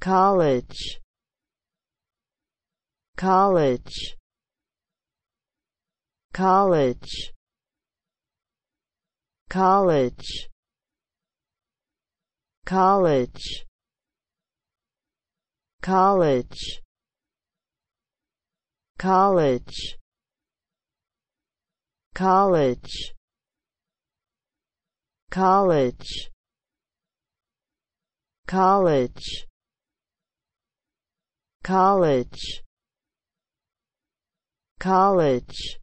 college college college college college college college college college college college college